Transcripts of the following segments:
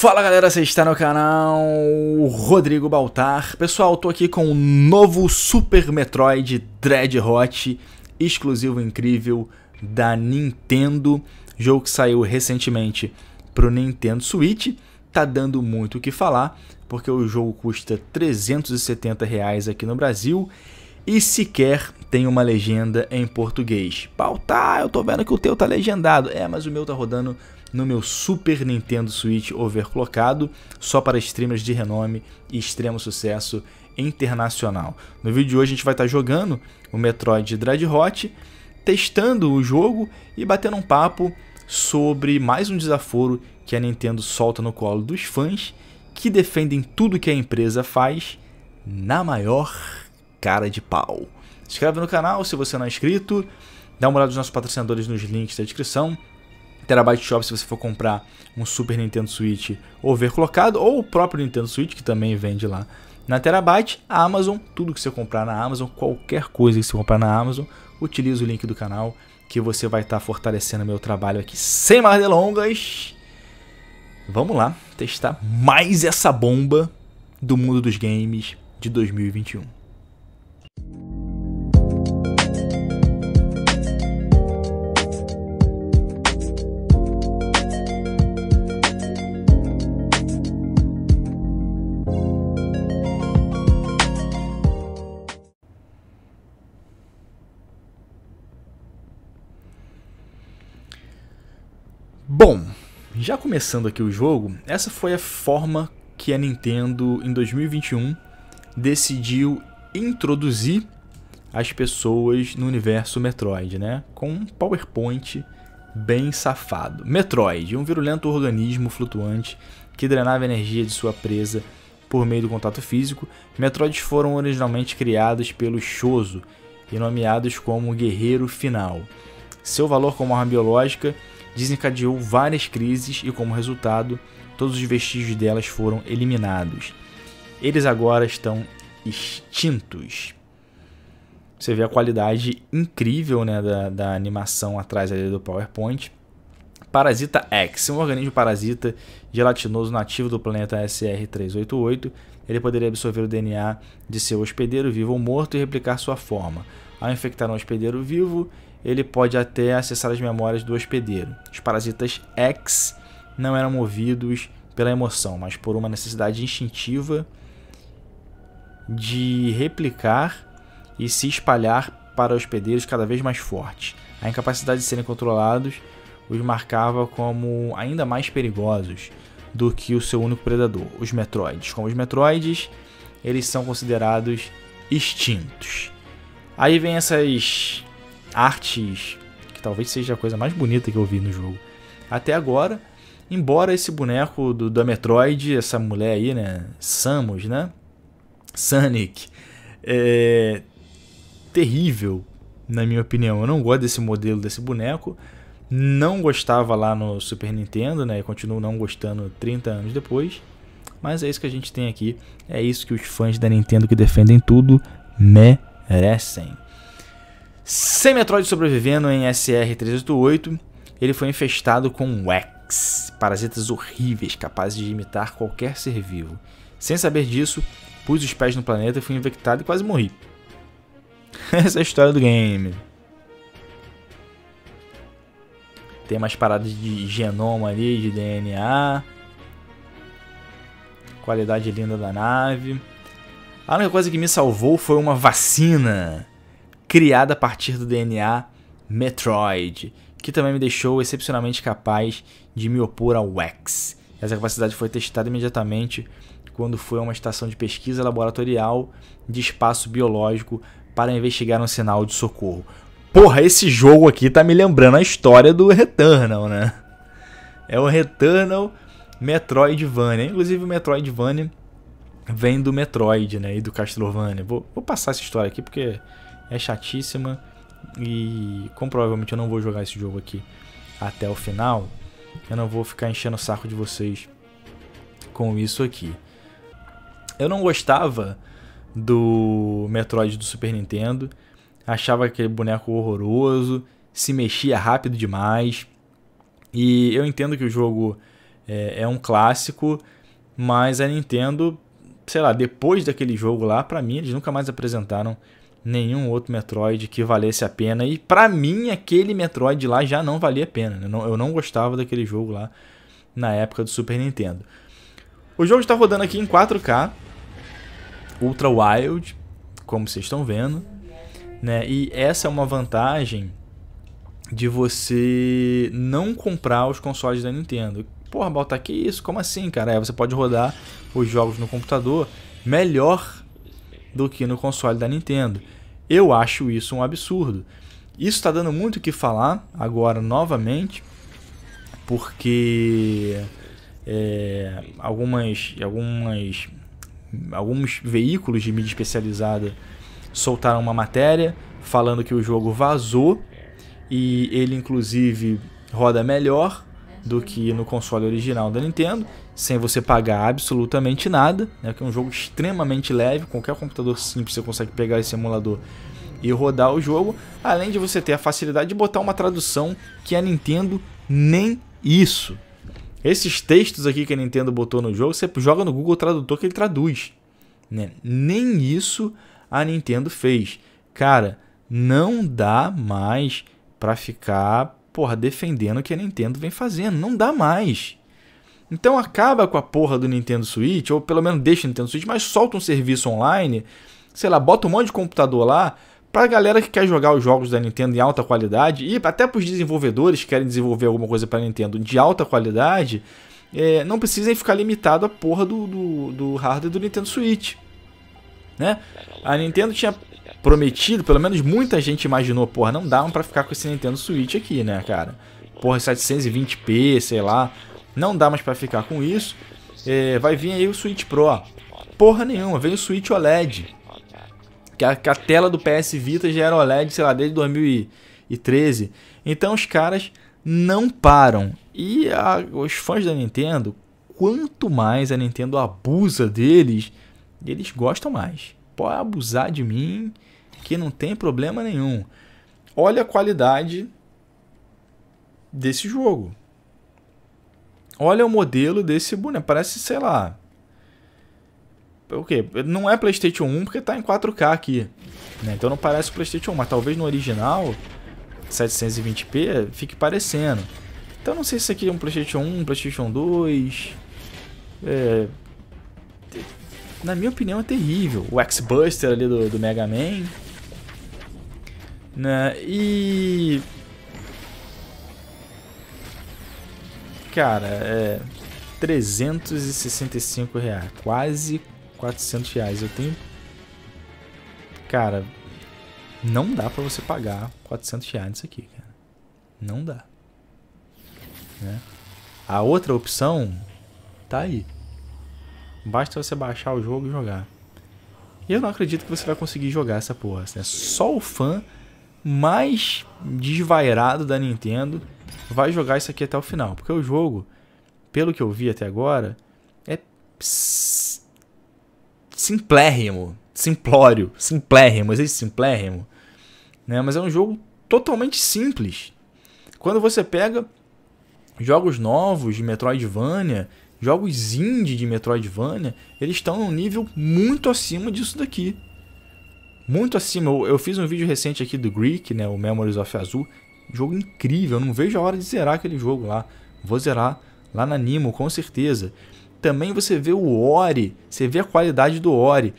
Fala galera, você está no canal Rodrigo Baltar. Pessoal, tô aqui com o um novo Super Metroid Dread Hot, exclusivo incrível da Nintendo, jogo que saiu recentemente pro Nintendo Switch. Tá dando muito o que falar, porque o jogo custa 370 reais aqui no Brasil e sequer tem uma legenda em português. Baltar, eu tô vendo que o teu tá legendado. É, mas o meu tá rodando no meu Super Nintendo Switch overclockado, só para streamers de renome e extremo sucesso internacional. No vídeo de hoje a gente vai estar tá jogando o Metroid Dread Hot, testando o jogo e batendo um papo sobre mais um desaforo que a Nintendo solta no colo dos fãs que defendem tudo que a empresa faz na maior cara de pau. Se inscreve no canal se você não é inscrito, dá uma olhada nos nossos patrocinadores nos links da descrição Terabyte Shop se você for comprar um Super Nintendo Switch overclockado ou o próprio Nintendo Switch que também vende lá na Terabyte, a Amazon, tudo que você comprar na Amazon, qualquer coisa que você comprar na Amazon, utilize o link do canal que você vai estar tá fortalecendo meu trabalho aqui sem mais delongas. Vamos lá testar mais essa bomba do mundo dos games de 2021. Já começando aqui o jogo, essa foi a forma que a Nintendo em 2021 decidiu introduzir as pessoas no universo Metroid, né? Com um PowerPoint bem safado. Metroid, um virulento organismo flutuante que drenava energia de sua presa por meio do contato físico. Metroids foram originalmente criados pelo Shoso e nomeados como Guerreiro Final. Seu valor como arma biológica desencadeou várias crises e, como resultado, todos os vestígios delas foram eliminados. Eles agora estão extintos. Você vê a qualidade incrível né, da, da animação atrás ali do PowerPoint. Parasita X, um organismo parasita gelatinoso nativo do planeta SR388. Ele poderia absorver o DNA de seu hospedeiro vivo ou morto e replicar sua forma. Ao infectar um hospedeiro vivo, ele pode até acessar as memórias do hospedeiro. Os parasitas X não eram movidos pela emoção, mas por uma necessidade instintiva de replicar e se espalhar para hospedeiros cada vez mais fortes. A incapacidade de serem controlados os marcava como ainda mais perigosos do que o seu único predador, os Metroids. Como os Metroids, eles são considerados extintos. Aí vem essas artes, que talvez seja a coisa mais bonita que eu vi no jogo. Até agora, embora esse boneco do, da Metroid, essa mulher aí, né? Samus, né? Sonic. É. Terrível, na minha opinião. Eu não gosto desse modelo desse boneco. Não gostava lá no Super Nintendo, né? E continuo não gostando 30 anos depois. Mas é isso que a gente tem aqui. É isso que os fãs da Nintendo que defendem tudo merecem. Sem Metroid sobrevivendo em SR-388, ele foi infestado com Wax, parasitas horríveis capazes de imitar qualquer ser vivo. Sem saber disso, pus os pés no planeta, fui infectado e quase morri. Essa é a história do game. Tem umas paradas de genoma ali, de DNA. Qualidade linda da nave. A única coisa que me salvou foi uma vacina criada a partir do DNA Metroid, que também me deixou excepcionalmente capaz de me opor ao X. Essa capacidade foi testada imediatamente quando foi a uma estação de pesquisa laboratorial de espaço biológico para investigar um sinal de socorro. Porra, esse jogo aqui tá me lembrando a história do Returnal, né? É o Returnal Metroidvania. Inclusive, o Metroidvania vem do Metroid, né? E do Castlevania. Vou, vou passar essa história aqui porque é chatíssima e como provavelmente eu não vou jogar esse jogo aqui até o final, eu não vou ficar enchendo o saco de vocês com isso aqui. Eu não gostava do Metroid do Super Nintendo, achava aquele boneco horroroso, se mexia rápido demais. E eu entendo que o jogo é, é um clássico, mas a Nintendo, sei lá, depois daquele jogo lá, para mim eles nunca mais apresentaram nenhum outro Metroid que valesse a pena. E para mim, aquele Metroid lá já não valia a pena. Eu não, eu não gostava daquele jogo lá na época do Super Nintendo. O jogo está rodando aqui em 4K, Ultra Wild, como vocês estão vendo. Né? E essa é uma vantagem de você não comprar os consoles da Nintendo. Porra, Balta, que isso? Como assim, cara? É, você pode rodar os jogos no computador melhor do que no console da Nintendo. Eu acho isso um absurdo. Isso está dando muito o que falar agora novamente, porque é, algumas, algumas, alguns veículos de mídia especializada soltaram uma matéria falando que o jogo vazou e ele inclusive roda melhor do que no console original da Nintendo, sem você pagar absolutamente nada, né, que é um jogo extremamente leve, qualquer computador simples você consegue pegar esse emulador e rodar o jogo, além de você ter a facilidade de botar uma tradução que a Nintendo nem isso. Esses textos aqui que a Nintendo botou no jogo, você joga no Google Tradutor que ele traduz. Né? Nem isso a Nintendo fez. Cara, não dá mais para ficar porra, defendendo o que a Nintendo vem fazendo. Não dá mais. Então acaba com a porra do Nintendo Switch, ou pelo menos deixa o Nintendo Switch, mas solta um serviço online, sei lá, bota um monte de computador lá, pra galera que quer jogar os jogos da Nintendo em alta qualidade, e até pros desenvolvedores que querem desenvolver alguma coisa pra Nintendo de alta qualidade, é, não precisem ficar limitado à porra do, do, do hardware do Nintendo Switch. Né? A Nintendo tinha prometido, pelo menos muita gente imaginou, porra, não dava para ficar com esse Nintendo Switch aqui, né, cara? Porra, 720p, sei lá, não dá mais para ficar com isso. É, vai vir aí o Switch Pro. Porra nenhuma, vem o Switch OLED. Que a, que a tela do PS Vita já era OLED, sei lá, desde 2013. Então os caras não param. E a, os fãs da Nintendo, quanto mais a Nintendo abusa deles, eles gostam mais. Pode abusar de mim que não tem problema nenhum. Olha a qualidade desse jogo. Olha o modelo desse boneco. Parece, sei lá. O quê? Não é PlayStation 1 porque tá em 4K aqui. Né? Então não parece o PlayStation 1, mas talvez no original 720p fique parecendo. Então não sei se isso aqui é um PlayStation 1, PlayStation 2. É... Na minha opinião é terrível. O X-Buster ali do, do Mega Man. Né? E... Cara, é... 365 reais, quase 400 reais. Eu tenho... Cara, não dá para você pagar 400 reais isso aqui, cara. Não dá. Né? A outra opção tá aí. Basta você baixar o jogo e jogar. E eu não acredito que você vai conseguir jogar essa porra. Né? Só o fã mais desvairado da Nintendo vai jogar isso aqui até o final. Porque o jogo, pelo que eu vi até agora, é simplérrimo, simplório, simplérrimo, existe simplérrimo. Né? Mas é um jogo totalmente simples. Quando você pega jogos novos de Metroidvania, jogos indie de Metroidvania, eles estão num nível muito acima disso daqui muito acima. Eu, eu, fiz um vídeo recente aqui do Greek, né, o Memories of Azul. Jogo incrível, eu não vejo a hora de zerar aquele jogo lá. Vou zerar lá na Nimo, com certeza. Também você vê o Ori, você vê a qualidade do Ori.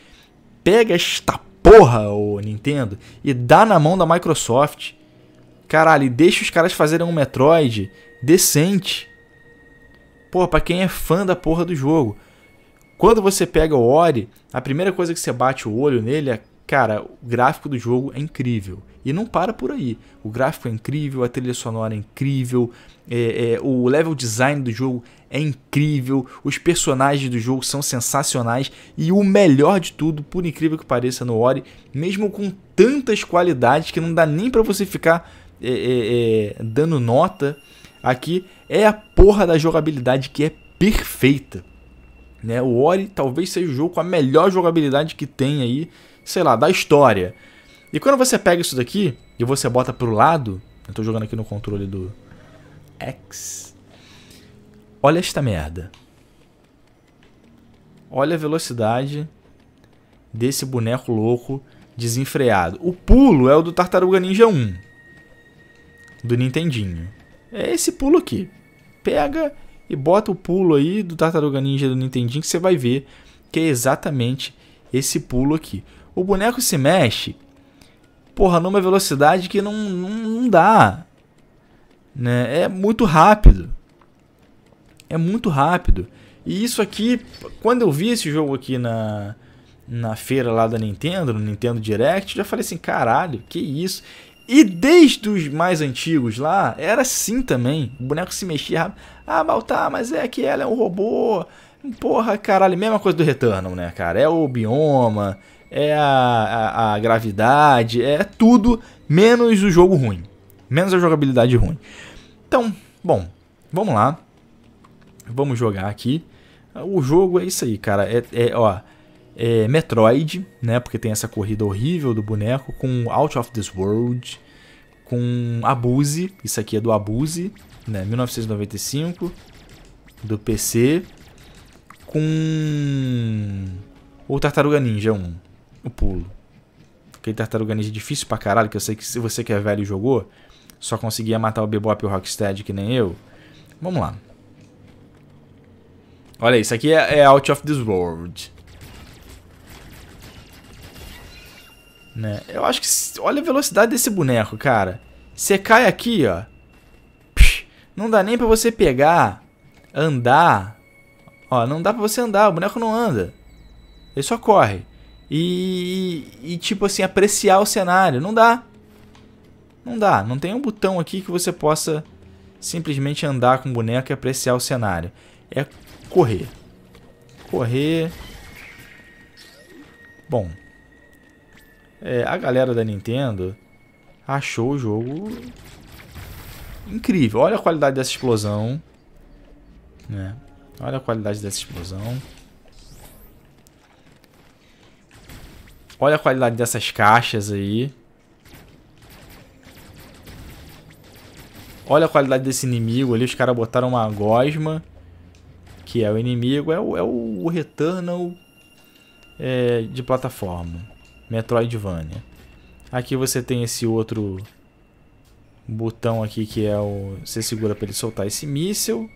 Pega esta porra, ô Nintendo, e dá na mão da Microsoft. Caralho, e deixa os caras fazerem um Metroid decente. Porra, pra quem é fã da porra do jogo. Quando você pega o Ori, a primeira coisa que você bate o olho nele é Cara, o gráfico do jogo é incrível. E não para por aí. O gráfico é incrível, a trilha sonora é incrível, é, é, o level design do jogo é incrível, os personagens do jogo são sensacionais. E o melhor de tudo, por incrível que pareça, no Ori, mesmo com tantas qualidades que não dá nem para você ficar é, é, é, dando nota aqui, é a porra da jogabilidade que é perfeita. Né? O Ori talvez seja o jogo com a melhor jogabilidade que tem aí, sei lá, da história. E quando você pega isso daqui e você bota pro lado, eu tô jogando aqui no controle do X. Olha esta merda. Olha a velocidade desse boneco louco desenfreado. O pulo é o do Tartaruga Ninja 1. Do Nintendinho. É esse pulo aqui. Pega e bota o pulo aí do Tartaruga Ninja do Nintendinho que você vai ver que é exatamente esse pulo aqui. O boneco se mexe, porra, numa velocidade que não, não, não dá. Né? É muito rápido. É muito rápido. E isso aqui, quando eu vi esse jogo aqui na, na feira lá da Nintendo, no Nintendo Direct, já falei assim, caralho, que isso? E desde os mais antigos lá, era assim também. O boneco se mexia. Ah, Baltar, tá, mas é que ela é um robô. Porra, caralho, mesma coisa do Returnal, né, cara? É o bioma, é a, a, a gravidade, é tudo menos o jogo ruim. Menos a jogabilidade ruim. Então, bom, vamos lá. Vamos jogar aqui. O jogo é isso aí, cara. É, é ó, é, Metroid, né? Porque tem essa corrida horrível do boneco, com Out of This World, com Abuse, isso aqui é do Abuse, né? 1995, do PC, com o Tartaruga Ninja 1, o pulo. Aquele Tartaruga Ninja difícil pra caralho, que eu sei que se você que é velho jogou, só conseguia matar o Bebop e o Rocksteady que nem eu. Vamos lá. Olha, isso aqui é, é Out of This World. Né? Eu acho que... Olha a velocidade desse boneco, cara. Você cai aqui, ó. Não dá nem pra você pegar, andar. Ó, não dá pra você andar, o boneco não anda. Ele só corre. E, e, tipo assim, apreciar o cenário. Não dá. Não dá. Não tem um botão aqui que você possa simplesmente andar com o boneco e apreciar o cenário. É correr. Correr. Bom, é, a galera da Nintendo achou o jogo incrível. Olha a qualidade dessa explosão. Né? Olha a qualidade dessa explosão. Olha a qualidade dessas caixas aí. Olha a qualidade desse inimigo ali. Os caras botaram uma gosma. Que é o inimigo. É o, é o Returnal é, de plataforma. Metroidvania. Aqui você tem esse outro botão aqui que é o... Você segura para ele soltar esse míssil.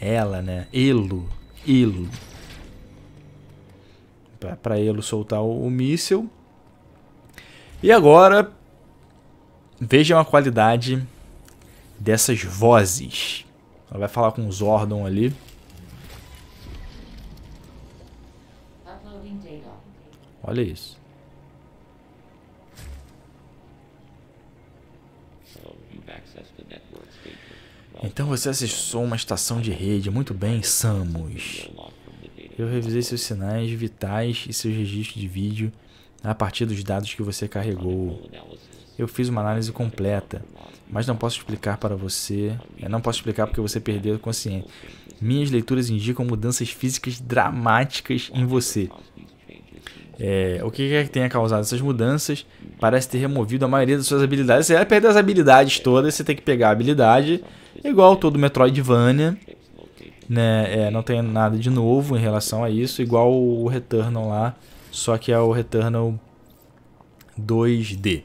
Ela, né? Elo. Elo. Para Elo soltar o, o míssil. E agora, vejam a qualidade dessas vozes. Ela vai falar com o Zordon ali. Olha isso. Então você acessou uma estação de rede. Muito bem, Samus. Eu revisei seus sinais vitais e seus registros de vídeo a partir dos dados que você carregou. Eu fiz uma análise completa, mas não posso explicar para você. Eu não posso explicar porque você perdeu a consciência. Minhas leituras indicam mudanças físicas dramáticas em você. É, o que é que tenha causado essas mudanças? Parece ter removido a maioria das suas habilidades. Você vai perder as habilidades todas, você tem que pegar a habilidade, igual todo Metroidvania. Né? É, não tem nada de novo em relação a isso, igual o Returnal lá, só que é o Returnal 2D.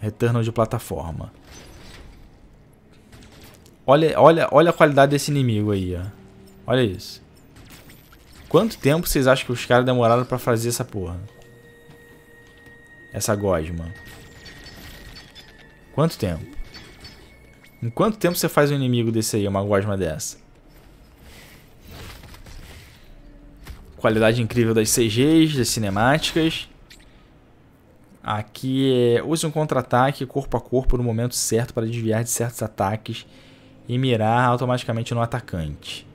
Returnal de plataforma. Olha, olha, olha a qualidade desse inimigo aí, ó. Olha isso. Quanto tempo vocês acham que os caras demoraram pra fazer essa porra? Essa gosma. Quanto tempo? Em quanto tempo você faz um inimigo desse aí, uma gosma dessa? Qualidade incrível das CGs, das cinemáticas. Aqui é... Use um contra-ataque corpo a corpo no momento certo para desviar de certos ataques e mirar automaticamente no atacante.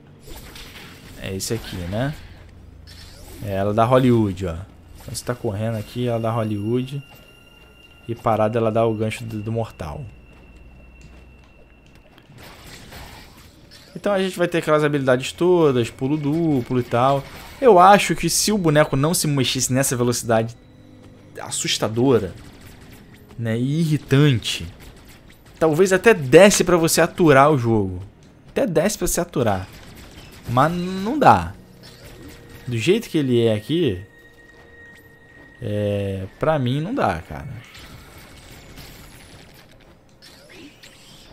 É esse aqui, né? É, ela é dá Hollywood, ó. Quando então, você tá correndo aqui, ela é dá Hollywood. E parada ela dá o gancho do, do mortal. Então a gente vai ter aquelas habilidades todas, pulo duplo e tal. Eu acho que se o boneco não se mexesse nessa velocidade assustadora, né, e irritante, talvez até desse para você aturar o jogo. Até desse para você aturar. Mas não dá do jeito que ele é aqui, é, pra mim não dá, cara.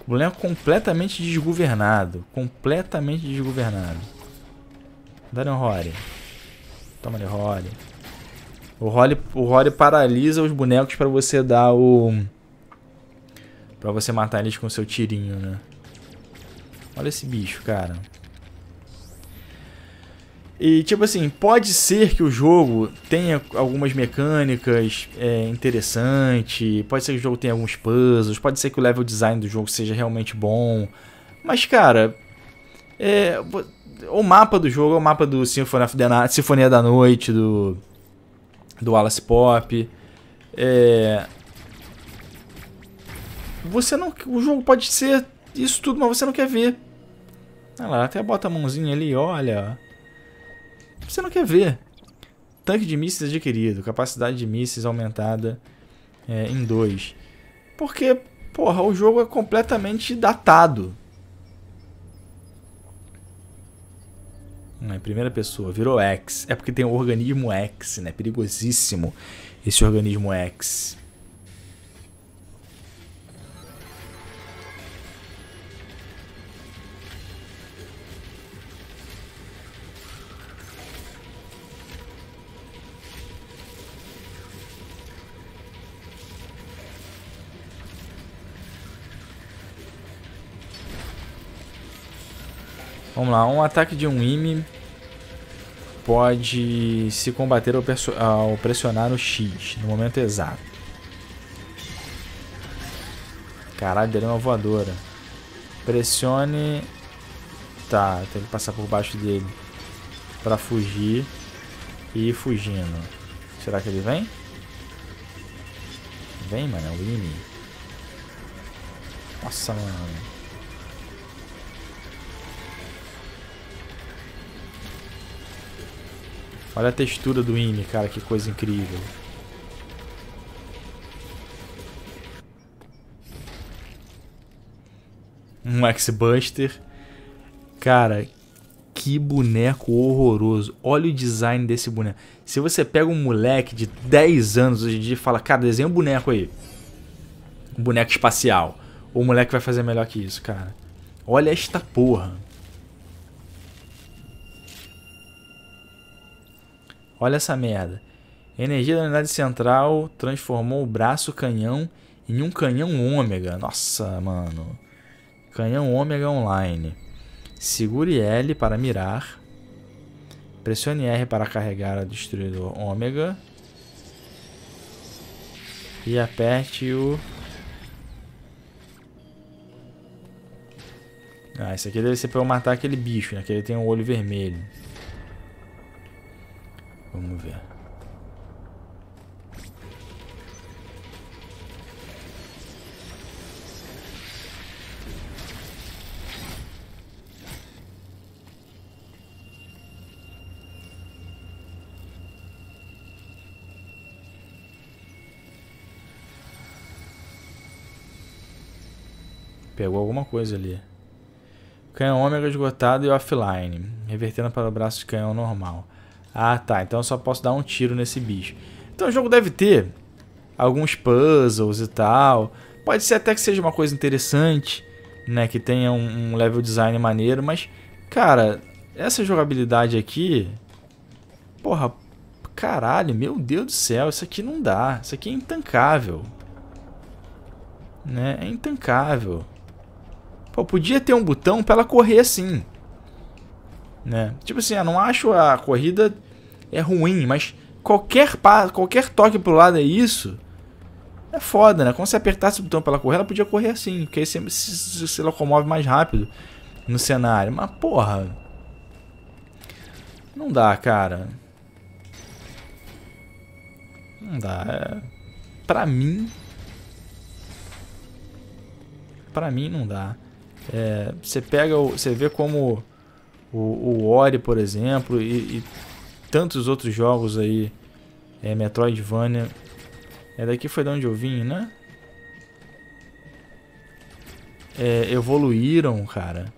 O boneco é completamente desgovernado. Completamente desgovernado. Dá um Rory. Toma ali, Rory. O Rory, o Rory paralisa os bonecos pra você dar o... Pra você matar eles com seu tirinho, né? Olha esse bicho, cara. E, tipo assim, pode ser que o jogo tenha algumas mecânicas é, interessantes, pode ser que o jogo tenha alguns puzzles, pode ser que o level design do jogo seja realmente bom. Mas, cara, é, o mapa do jogo é o mapa do Symphony of the Night, Sinfonia da Noite, do, do Alice Pop. É, você não. O jogo pode ser isso tudo, mas você não quer ver. Olha lá, até bota a mãozinha ali, olha. Tipo, você não quer ver. Tanque de mísseis adquirido, capacidade de mísseis aumentada é, em 2. Porque, porra, o jogo é completamente datado. Não é primeira pessoa, virou X. É porque tem o organismo X, né? Perigosíssimo esse organismo X. Vamos lá, um ataque de um IME pode se combater ao, ao pressionar o X no momento exato. Caralho, ele é uma voadora. Pressione... Tá, tem que passar por baixo dele pra fugir e ir fugindo. Será que ele vem? Vem, mano, é o Imi. Nossa, mano. Olha a textura do INI, cara, que coisa incrível. Um X-Buster. Cara, que boneco horroroso. Olha o design desse boneco. Se você pega um moleque de 10 anos hoje em dia e fala, cara, desenha um boneco aí. Um boneco espacial. O moleque vai fazer melhor que isso, cara. Olha esta porra. Olha essa merda. energia da unidade central transformou o braço canhão em um canhão ômega. Nossa, mano. Canhão ômega online. Segure L para mirar. Pressione R para carregar o destruidor ômega. E aperte o... Ah, esse aqui deve ser para eu matar aquele bicho, né? Que ele tem um olho vermelho. Vamos ver. Pegou alguma coisa ali. Canhão ômega esgotado e offline. Revertendo para o braço de canhão normal. Ah, tá. Então eu só posso dar um tiro nesse bicho. Então o jogo deve ter alguns puzzles e tal. Pode ser até que seja uma coisa interessante, né? Que tenha um, um level design maneiro, mas, cara, essa jogabilidade aqui. Porra, caralho, meu Deus do céu, isso aqui não dá. Isso aqui é intancável. Né? É intancável. Pô, podia ter um botão pra ela correr assim. Né? Tipo assim, eu não acho a corrida é ruim, mas qualquer passo, qualquer toque pro lado é isso. É foda, né? Quando você apertasse o botão pra ela correr, ela podia correr assim, porque aí você se, se locomove mais rápido no cenário. Mas porra. Não dá, cara. Não dá. É... Pra mim. Pra mim não dá. É... Você pega o. Você vê como o, o Ori, por exemplo, e, e tantos outros jogos aí, é, Metroidvania. É daqui foi de onde eu vim, né? É, evoluíram, cara.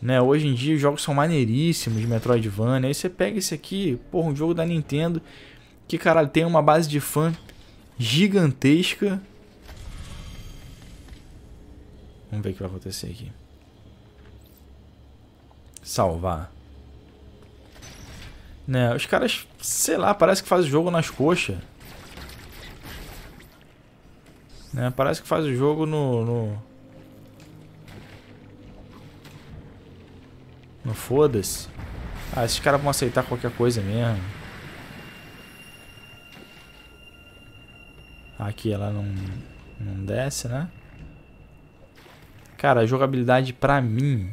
Né? Hoje em dia os jogos são maneiríssimos de Metroidvania. Aí você pega esse aqui, porra, um jogo da Nintendo que, caralho, tem uma base de fã gigantesca. Vamos ver o que vai acontecer aqui salvar. Né, os caras, sei lá, parece que faz o jogo nas coxas. Né, parece que faz o jogo no... No, no foda-se. Ah, esses caras vão aceitar qualquer coisa mesmo. Aqui ela não, não desce, né? Cara, a jogabilidade pra mim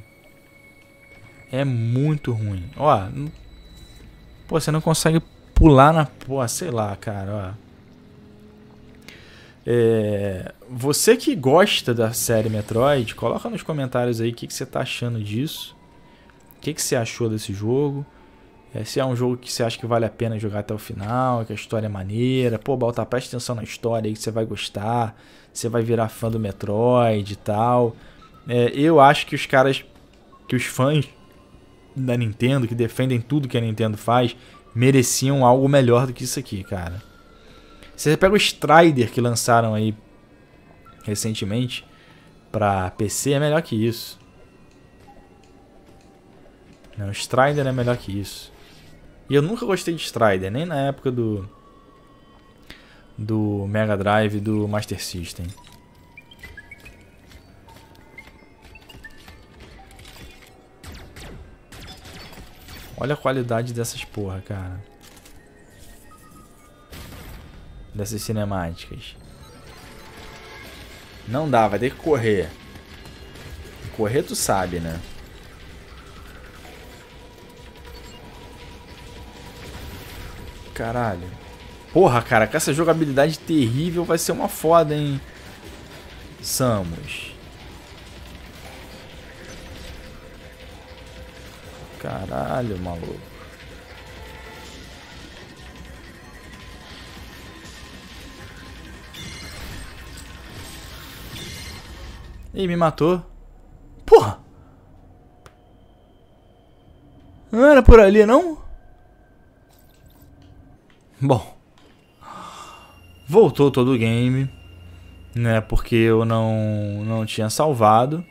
é muito ruim. Ó, pô, você não consegue pular na. Pô, sei lá, cara, ó. É, você que gosta da série Metroid, coloca nos comentários aí o que, que você tá achando disso. O que, que você achou desse jogo. É, se é um jogo que você acha que vale a pena jogar até o final, que a história é maneira. Pô, bota preste atenção na história aí que você vai gostar. Você vai virar fã do Metroid e tal. É, eu acho que os caras, que os fãs da Nintendo, que defendem tudo que a Nintendo faz, mereciam algo melhor do que isso aqui, cara. Você pega o Strider que lançaram aí recentemente para PC, é melhor que isso. Não, né, Strider é melhor que isso. E eu nunca gostei de Strider, nem na época do do Mega Drive do Master System. Olha a qualidade dessas porra, cara. Dessas cinemáticas. Não dá, vai ter que correr. Correr tu sabe, né? Caralho. Porra, cara, com essa jogabilidade terrível vai ser uma foda, hein? Samus. Caralho, maluco. Ih, me matou. Porra! Não era por ali, não? Bom. Voltou todo o game, né? Porque eu não, não tinha salvado.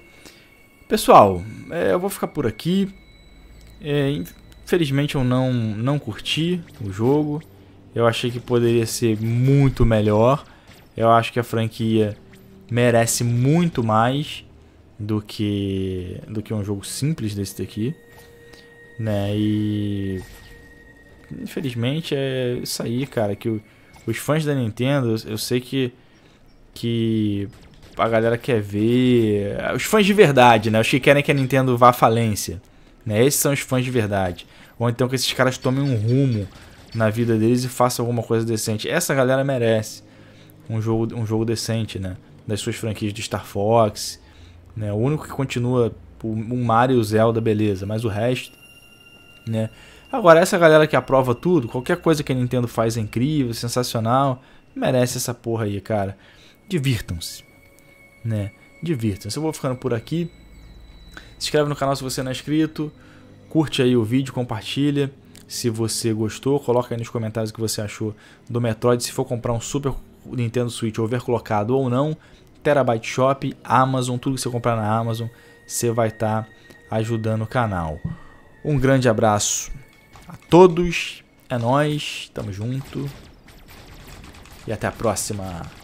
Pessoal, é, eu vou ficar por aqui. É, infelizmente eu não, não curti o jogo. Eu achei que poderia ser muito melhor. Eu acho que a franquia merece muito mais do que do que um jogo simples desse daqui, né? E infelizmente é isso aí, cara, que o, os fãs da Nintendo, eu sei que que a galera quer ver os fãs de verdade, né? Os que querem que a Nintendo vá à falência. Né? Esses são os fãs de verdade. Ou então que esses caras tomem um rumo na vida deles e façam alguma coisa decente. Essa galera merece um jogo, um jogo decente, né? Das suas franquias de Star Fox. Né? O único que continua o Mario e o Zelda, beleza. Mas o resto, né? Agora, essa galera que aprova tudo, qualquer coisa que a Nintendo faz é incrível, sensacional, merece essa porra aí, cara. Divirtam-se, né? Divirtam-se. Eu vou ficando por aqui. Se inscreve no canal se você não é inscrito, curte aí o vídeo, compartilha. Se você gostou, coloca aí nos comentários o que você achou do Metroid. Se for comprar um Super Nintendo Switch overclockado ou não, Terabyte Shop, Amazon, tudo que você comprar na Amazon, você vai estar tá ajudando o canal. Um grande abraço a todos, é nós, tamo junto e até a próxima.